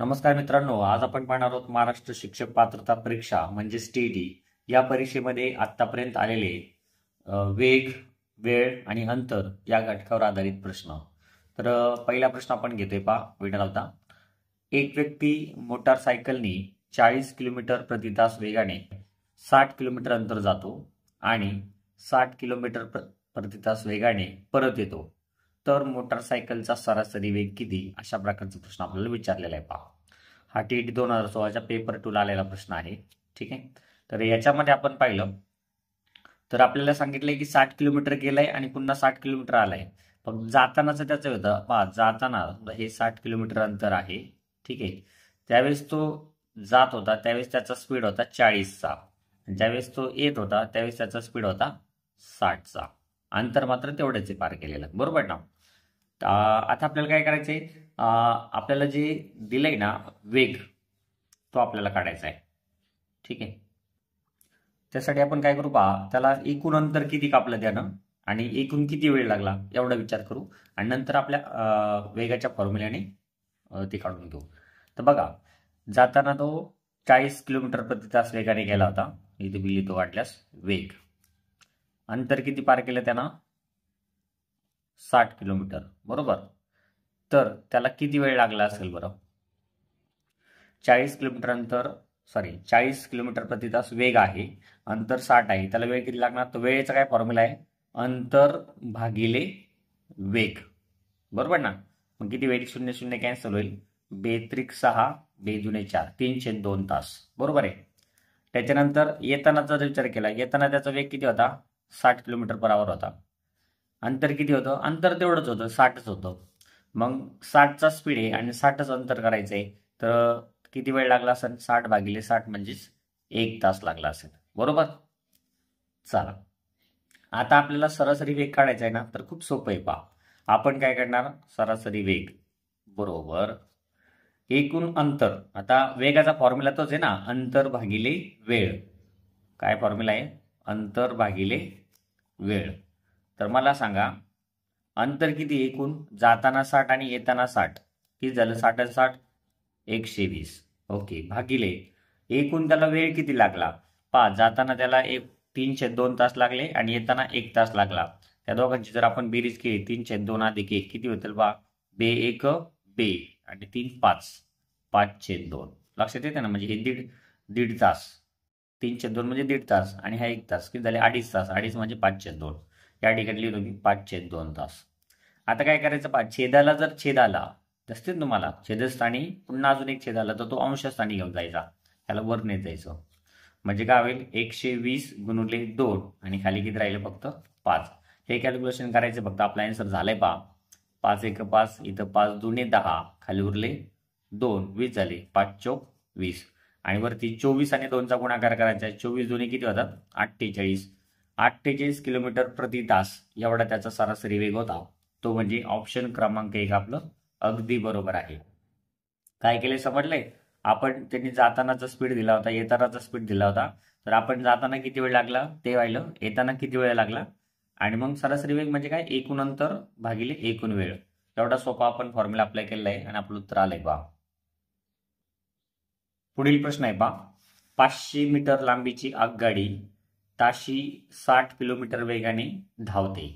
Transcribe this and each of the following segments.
नमस्कार मित्रांनो आज आपण पाहणार आहोत महाराष्ट्र शिक्षक पात्रता परीक्षा म्हणजे डी e या परीक्षेमध्ये आतापर्यंत आलेले वेग वेळ आणि अंतर या घटकावर आधारित प्रश्न तर पहिला प्रश्न आपण घेतोय पहा वेळ होता एक व्यक्ती मोटारसायकलनी चाळीस किलोमीटर प्रति तास वेगाने साठ किलोमीटर अंतर जातो आणि साठ किलोमीटर प्रति तास वेगाने परत येतो तर मोटारसायकलचा सरासरी वेग किती अशा प्रकारचा प्रश्न आपल्याला विचारलेला आहे पहा हा टीट दोन हजार सोळाच्या पेपर टूला आलेला प्रश्न आहे ठीक आहे तर याच्यामध्ये आपण पाहिलं तर आपल्याला सांगितलंय की साठ किलोमीटर गेलाय आणि पुन्हा साठ किलोमीटर आलाय फक्त जातानाच त्याचं होतं पहा जाताना हे साठ किलोमीटर अंतर आहे ठीक आहे त्यावेळेस तो जात होता त्यावेळेस त्याचा स्पीड होता चाळीसचा ज्यावेळेस तो येत होता त्यावेळेस त्याचा स्पीड होता साठचा अंतर मात्र तेवढ्याच पार केलेलं बरोबर ना आता आपल्याला काय करायचंय आपल्याला जे दिलंय ना वेग तो आपल्याला काढायचा आहे ठीक आहे त्यासाठी आपण काय करू पहा त्याला एकूण अंतर किती कापलं त्यानं आणि एकूण किती वेळ लागला एवढा विचार करू आणि नंतर आपल्या वेगाच्या फॉर्म्युल्याने ते काढून घेऊ तर बघा जाताना तो चाळीस किलोमीटर प्रति तास वेगाने गेला होता इथे बिली लिहितो वाटल्यास वेग अंतर किती पार केलं त्यानं साठ किलोमीटर बरोबर तर त्याला किती वेळ लागला असेल बरं चाळीस किलोमीटर अंतर सॉरी चाळीस किलोमीटर प्रति तास वेग आहे अंतर साठ आहे त्याला वेळ किती लागणार तर वेळेचा काय फॉर्म्युला आहे अंतर भागिले वेग बरोबर ना मग किती वेळ शून्य शून्य कॅन्सल होईल बेत्रिक सहा बे जुने चार तीनशे दोन तास बरोबर आहे त्याच्यानंतर येतानाचा जर विचार केला येताना त्याचा वेग किती होता साठ किलोमीटर परावर होता अंतर किती होतं अंतर तेवढंच होतं साठच होतं मग साठचा स्पीड आहे आणि साठच अंतर करायचं आहे तर किती वेळ लागला असेल साठ भागिले साठ म्हणजेच एक तास लागला असेल बरोबर चला आता आपल्याला सरासरी वेग काढायचा आहे ना तर खूप सोपं आहे पहा आपण काय करणार सरासरी वेग बरोबर एकूण अंतर आता वेगाचा फॉर्म्युला तोच आहे ना अंतर भागिले वेळ काय फॉर्म्युला आहे अंतर भागिले वेळ तर मला सांगा अंतर किती एकूण जाताना साठ आणि येताना साठ किती झालं साठ आणि साठ एकशे वीस ओके भागिले एकूण त्याला वेळ किती लागला पाच जाताना त्याला एक तीनशे दोन तास लागले आणि येताना एक तास लागला त्या दोघांची जर आपण बेरीज केली तीनशे दोन अधिक एक किती होतील बा बे एक बे आणि तीन पाच पाचशे दोन लक्षात येते ना म्हणजे हे दीड दीड तास तीनशे दोन म्हणजे दीड तास आणि हा एक तास किती झाले अडीच तास अडीच म्हणजे पाचशे दोन या ठिकाणी लिहितो मी पाचशे दोन तास आता काय करायचं पहा छेदाला जर छेद आला दिसते तुम्हाला छेदस्थानी पुन्हा अजून एक छेद आला तर तो अंशस्थानी घेऊन जायचा त्याला वर नेत जायचं म्हणजे काय होईल एकशे वीस गुणुले दोन आणि खाली किती राहिले फक्त पाच हे कॅल्क्युलेशन करायचं फक्त आपला आन्सर झालाय पहा पाच एक पाच इथं पाच दोन दहा खाली उरले दोन वीस झाले पाच चौक वीस आणि वरती चोवीस आणि दोनचा गुणाकार करायचा आहे चोवीस दोन्ही किती होतात अठ्ठेचाळीस अठ्ठेचाळीस किलोमीटर प्रति तास एवढा त्याचा सरासरी वेग होता तो म्हणजे ऑप्शन क्रमांक एक आपलं अगदी बरोबर आहे काय केले समजले आपण त्यांनी जातानाचा स्पीड दिला होता येतानाचा स्पीड दिला होता तर आपण जाताना किती वेळ लागला ते वाहिलं येताना किती वेळ लागला आणि मग सरासरी वेग म्हणजे काय एकूण अंतर भागिले एकूण वेळ तेवढा सोपा आपण फॉर्म्युला अप्लाय केला आहे आणि आपलं उत्तर आलंय बा पुढील प्रश्न आहे बा पाचशे मीटर लांबीची आगगाडी ताशी साठ किलोमीटर वेगाने धावते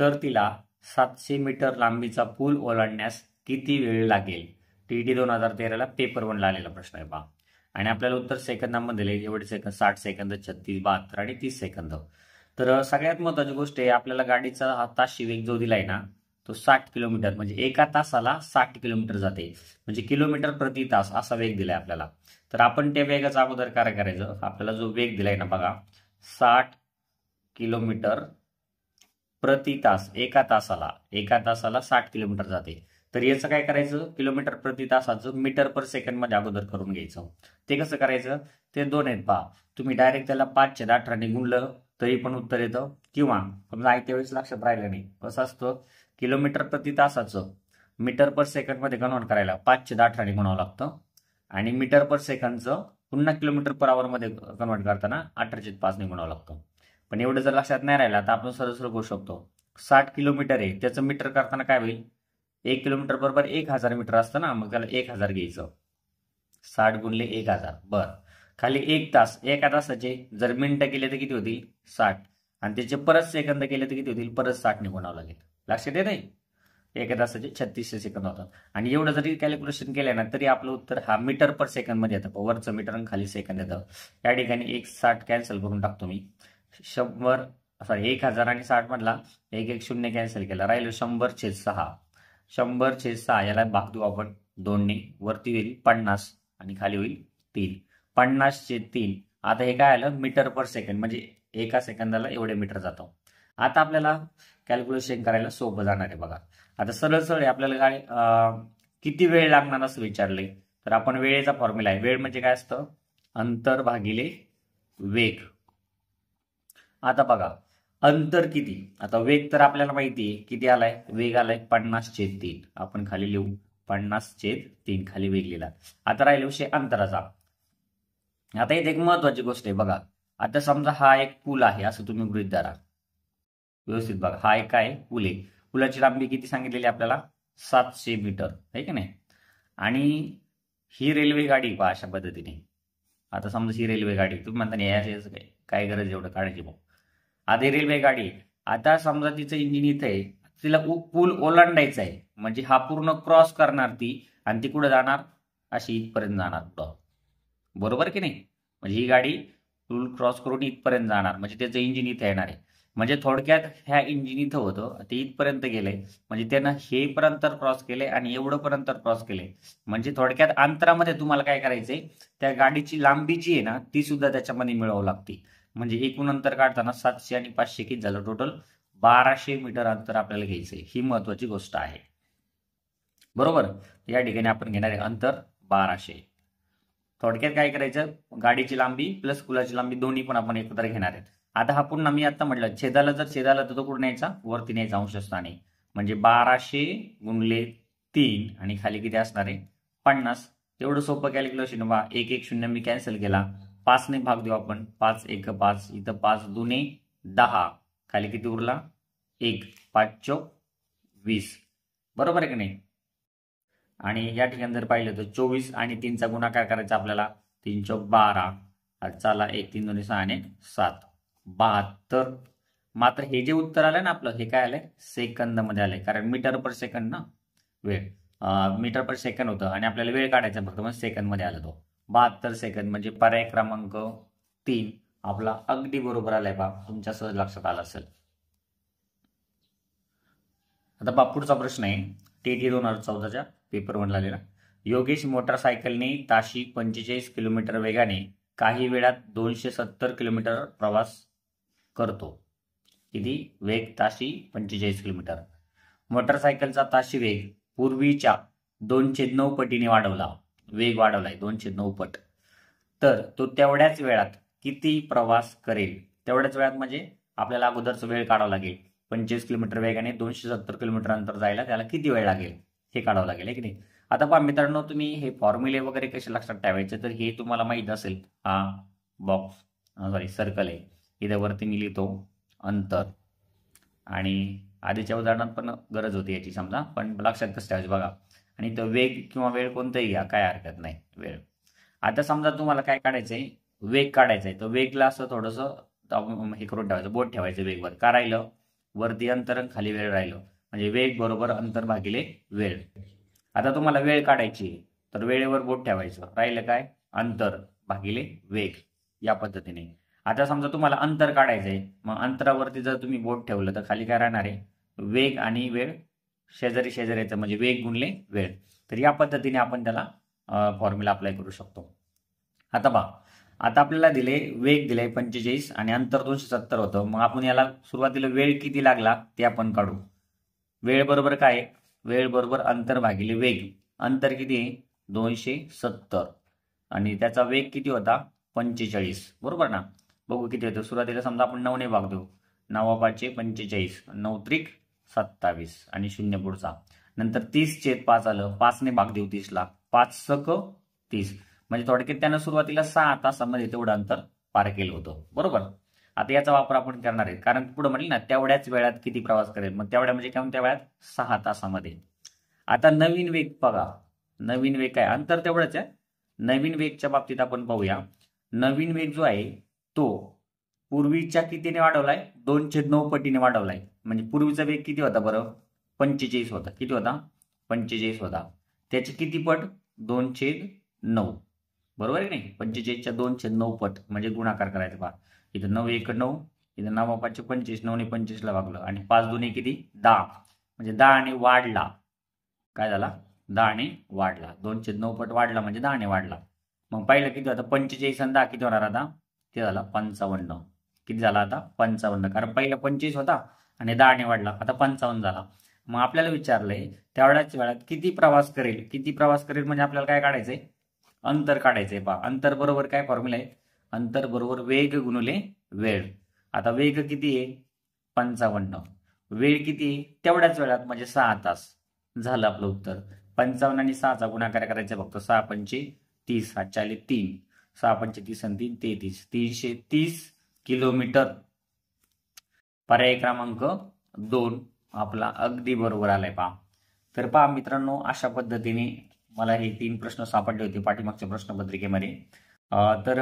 तर तिला सातशे मीटर लांबीचा पूल ओलांडण्यास किती वेळ लागेल टी टी दोन हजार तेराला पेपर वनला आलेला प्रश्न आहे पहा आणि आपल्याला उत्तर सेकंदामध्ये दिले एवढे सेकंद साठ सेकंद छत्तीस बहात्तर आणि तीस सेकंद तर सगळ्यात महत्वाची गोष्ट आहे आपल्याला गाडीचा हा ताशी वेग जो दिलाय ना तो साठ किलोमीटर म्हणजे एका तासाला साठ किलोमीटर जाते म्हणजे किलोमीटर प्रति तास असा वेग दिलाय आपल्याला तर आपण त्या वेगाचा अगोदर काय करायचं आपल्याला जो वेग दिलाय ना बघा साठ किलोमीटर प्रति तास एका तासाला एका तासाला साठ किलोमीटर जाते तर याचं काय करायचं किलोमीटर प्रति तासाचं मीटर पर सेकंडमध्ये अगोदर करून घ्यायचं ते कसं करायचं ते दोन आहेत पहा तुम्ही डायरेक्ट त्याला पाचशे अठराने गुणलं तरी पण उत्तर येतं किंवा समजा आयत्या वेळेस लक्षात राहिलं नाही कसं असतं किलोमीटर प्रति तासाचं मीटर पर सेकंडमध्ये कन्व्हर्ट करायला पाचशे अठरा गुणावं लागतं आणि मीटर पर सेकंडचं पुन्हा किलोमीटर पर मध्ये कन्वर्ट करताना अठराशे पाच म्हणावं लागतं पण एवढं जर लक्षात नाही राहिलं तर आपण सर करू शकतो साठ किलोमीटर आहे त्याचं मीटर करताना काय होईल एक किलोमीटर बरोबर एक हजार मीटर असतं ना मग त्याला एक हजार घ्यायचं साठ गुणले एक हजार बर खाली एक तास एका तासाचे जर मिनटं केले तर किती होतील साठ आणि त्याचे परत सेकंद केले तर किती होतील परत साठ निघूनावं लागेल लक्षात येत नाही एका तासाचे छत्तीसशे सेकंद होतात आणि एवढं जरी कॅल्क्युलेशन केलं ना तरी आपलं उत्तर हा मीटर पर सेकंद मध्ये येतं वरचं मीटर आणि खाली सेकंद येतं या ठिकाणी एक साठ कॅन्सल करून टाकतो मी शंभर सॉरी एक हजार आणि साठ मधला एक एक शून्य कॅन्सल केला राहिलो शंभर छेद सहा शंभर छेद सहा याला भाग देऊ आपण दोनने वरती होईल पन्नास आणि खाली होईल तीन पन्नास छेद तीन आता हे काय आलं मीटर पर सेकंड म्हणजे एका सेकंदाला एवढे मीटर जातो आता आपल्याला कॅल्क्युलेशन करायला सोपं जाणार आहे बघा आता सरळ सरळ आपल्याला काय किती वेळ लागणार असं विचारले तर आपण वेळेचा फॉर्म्युला आहे वेळ म्हणजे काय असतं अंतर भागिले वेग आता बघा अंतर किती आता वेग तर आपल्याला माहिती आहे किती आलाय वेग आलाय पन्नास छेद तीन आपण खाली लिहू पन्नास छेद तीन खाली वेग लिहिला आता राहिले विषय अंतराचा आता इथे एक महत्वाची गोष्ट आहे बघा आता समजा हा एक पूल आहे असं तुम्ही गृहित धरा व्यवस्थित बघा हा एक काय पूल आहे पुलाची लांबी किती सांगितलेली आपल्याला सातशे मीटर आहे की नाही आणि ही रेल्वे गाडी पहा अशा पद्धतीने आता समजा ही रेल्वे गाडी तुम्ही म्हणता नाही काय गरज एवढं काढायची बघ आधी रेल्वे गाडी आता समजा तिचं इंजिन इथं आहे तिला पूल ओलांडायचा आहे म्हणजे हा पूर्ण क्रॉस करणार ती आणि ती कुठं जाणार अशी इथपर्यंत जाणार तो बरोबर की नाही म्हणजे ही गाडी पूल क्रॉस करून इथपर्यंत जाणार म्हणजे त्याचं इंजिन इथं येणार आहे म्हणजे थोडक्यात ह्या इंजिन इथं होतं ते इथपर्यंत गेले म्हणजे त्यानं हे पर्यंत क्रॉस केले आणि एवढं पर्यंत क्रॉस केले म्हणजे थोडक्यात अंतरामध्ये तुम्हाला काय करायचंय त्या गाडीची लांबी जी आहे ना ती सुद्धा त्याच्यामध्ये मिळावं लागते म्हणजे एकूण अंतर काढताना सातशे आणि पाचशे किती झालं टोटल बाराशे मीटर अंतर आपल्याला घ्यायचं आहे ही महत्वाची गोष्ट आहे बरोबर या ठिकाणी आपण घेणार आहे अंतर बाराशे थोडक्यात काय करायचं गाडीची लांबी प्लस कुलाची लांबी दोन्ही पण आपण एकत्र घेणार आहेत आता हा पुन्हा मी आता म्हटलं छेदाला जर छेदाला तर तो कुठे न्यायचा वरती न्यायचा नाही म्हणजे बाराशे गुणले तीन आणि खाली किती असणार आहे पन्नास एवढं सोपं कॅल्क्युलेशन बा एक एक शून्य मी कॅन्सल केला पाच ने भाग देऊ आपण पाच एक पाच इथं पाच दुने दहा खाली किती उरला एक पाच चौक वीस बरोबर आहे की नाही आणि या ठिकाणी जर पाहिलं तर चोवीस आणि तीनचा गुणाकार करायचा आपल्याला तीन चौक बारा चाला एक तीन दोन्ही सहा आणि सात बहात्तर मात्र हे जे उत्तर आलंय ना आपलं हे काय आलंय मध्ये आलंय कारण मीटर पर सेकंद ना वेळ मीटर पर सेकंद होतं आणि आपल्याला वेळ काढायचा फक्त मग मध्ये आला तो बहात्तर सेकंद म्हणजे पर्याय क्रमांक तीन आपला अगदी बरोबर आलाय बा तुमच्या सहज लक्षात आला असेल आता बाप पुढचा प्रश्न आहे टेटी दोन हजार चौदाच्या पेपर वन आलेला योगेश मोटरसायकलने ताशी पंचेचाळीस किलोमीटर वेगाने काही वेळात दोनशे सत्तर किलोमीटर प्रवास करतो किती वेग ताशी पंचेचाळीस किलोमीटर मोटरसायकलचा ताशी वेग पूर्वीच्या दोनशे नऊ पटीने वाढवला वेग वाढवलाय दोनशे नऊ पट तर तो तेवढ्याच वेळात किती प्रवास करेल तेवढ्याच वेळात म्हणजे आपल्याला अगोदरच वेळ काढावा लागेल पंचवीस किलोमीटर वेगाने दोनशे सत्तर किलोमीटर अंतर जायला त्याला किती वेळ लागेल हे काढावं लागेल की नाही आता पहा मित्रांनो तुम्ही हे फॉर्म्युले वगैरे कसे लक्षात ठेवायचे तर हे तुम्हाला माहीत असेल हा बॉक्स सॉरी सर्कल आहे वरती मी लिहितो अंतर आणि आधीच्या उदाहरणात पण गरज होती याची समजा पण लक्षात कसं ठेवायचं बघा आणि तो वेग किंवा वेळ कोणताही घ्या काय हरकत नाही वेळ आता समजा तुम्हाला काय काढायचंय वेग काढायचा आहे तर वेगला असं थोडंसं हे करून ठेवायचं बोट ठेवायचं वेगवर का राहिलं वरती अंतर खाली वेळ राहिलं म्हणजे वेग बरोबर अंतर भागिले वेळ आता तुम्हाला वेळ काढायची तर वेळेवर बोट ठेवायचं राहिलं काय अंतर भागिले वेग या पद्धतीने आता समजा तुम्हाला अंतर काढायचंय मग अंतरावरती जर तुम्ही बोट ठेवलं तर खाली काय राहणार आहे वेग आणि वेळ शेजारी शेजाऱ्याचा म्हणजे वेग गुणले वेळ तर या पद्धतीने आपण त्याला फॉर्म्युला अप्लाय करू शकतो आता पहा आता आपल्याला दिले वेग दिले पंचेचाळीस आणि अंतर दोनशे सत्तर होतं मग आपण याला सुरुवातीला वेळ किती लागला ते आपण काढू वेळ बरोबर काय वेळ बरोबर अंतर भागिले वेग अंतर किती आहे दोनशे सत्तर आणि त्याचा वेग किती होता पंचेचाळीस बरोबर ना बघू किती होतं सुरुवातीला समजा आपण नऊने भाग देऊ नवा पाचशे पंचेचाळीस नऊ त्रिक सत्तावीस आणि शून्य पुढचा नंतर तीस चेत पाच आलं पाचने भाग देऊ ला पाच सक तीस म्हणजे थोडक्यात त्यानं सुरुवातीला सहा तासामध्ये तेवढं अंतर पार केलं होतं बरोबर आता याचा वापर आपण करणार आहे कारण पुढे म्हटलं ना तेवढ्याच वेळात किती प्रवास करेल मग तेवढ्या म्हणजे काय त्या वेळात सहा तासामध्ये आता नवीन वेग बघा नवीन वेग काय अंतर तेवढंच आहे नवीन वेगच्या बाबतीत आपण पाहूया नवीन वेग जो आहे तो पूर्वीच्या कितीने वाढवलाय दोनशे नऊ पटीने वाढवलाय म्हणजे पूर्वीचा वेग किती होता बरं पंचेचाळीस होता किती होता पंचेचाळीस होता त्याचे किती पट दोनशे नऊ बरोबर आहे नाही पंचेचाळीसच्या दोनशे नऊ पट म्हणजे गुणाकार करायचा पहा इथं नऊ एक नऊ इथं नवा पाचशे पंचवीस नऊने पंचवीसला वागलं आणि पाच दोन्ही किती दहा म्हणजे दहा आणि वाढला काय झाला दहा आणि वाढला दोनशे नऊ पट वाढला म्हणजे दहा आणि वाढला मग पाहिलं किती होता पंचेचाळीस आणि दहा किती होणार आता ते झाला पंचावन्न किती झाला आता पंचावन्न कारण पहिला पंचवीस होता आणि ने वाढला आता पंचावन्न झाला मग आपल्याला विचारलंय तेवढ्याच वेळात किती प्रवास करेल किती प्रवास करेल म्हणजे आपल्याला काय काढायचंय अंतर काढायचंय पा अंतर बरोबर काय फॉर्म्युला आहे अंतर बरोबर वेग गुणुले वेळ आता वेग किती आहे पंचावन्न वेळ किती आहे तेवढ्याच वेळात म्हणजे सहा तास झालं आपलं उत्तर पंचावन्न आणि सहाचा गुणाकार करायचा फक्त सहा पंचे तीस सात चाले तीन सहा पंचे तीस आणि तीन तेहतीस तीनशे तीस किलोमीटर पर्याय क्रमांक दोन आपला अगदी बरोबर आलाय पहा तर पहा मित्रांनो अशा पद्धतीने मला हे तीन प्रश्न सापडले होते पाठीमागच्या प्रश्नपत्रिकेमध्ये तर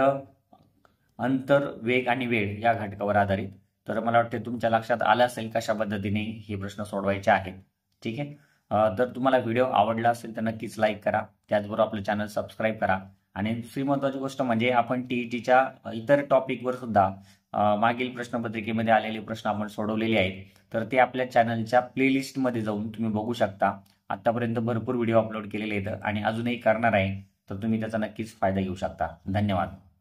अंतर वेग आणि वेळ या घटकावर आधारित तर मला वाटते तुमच्या लक्षात आलं असेल कशा पद्धतीने हे प्रश्न सोडवायचे आहेत ठीक आहे तर तुम्हाला व्हिडिओ आवडला असेल तर नक्कीच लाईक करा त्याचबरोबर आपलं चॅनल सबस्क्राईब करा आणि दुसरी महत्वाची गोष्ट म्हणजे आपण टीईटीच्या इतर टॉपिकवर सुद्धा मागील प्रश्नपत्रिकेमध्ये आलेले प्रश्न आपण सोडवलेले आहेत तर ते आपल्या चॅनलच्या प्लेलिस्टमध्ये जाऊन तुम्ही बघू शकता आतापर्यंत भरपूर व्हिडिओ अपलोड केलेले आहेत आणि अजूनही करणार आहे तर तुम्ही त्याचा नक्कीच फायदा घेऊ शकता धन्यवाद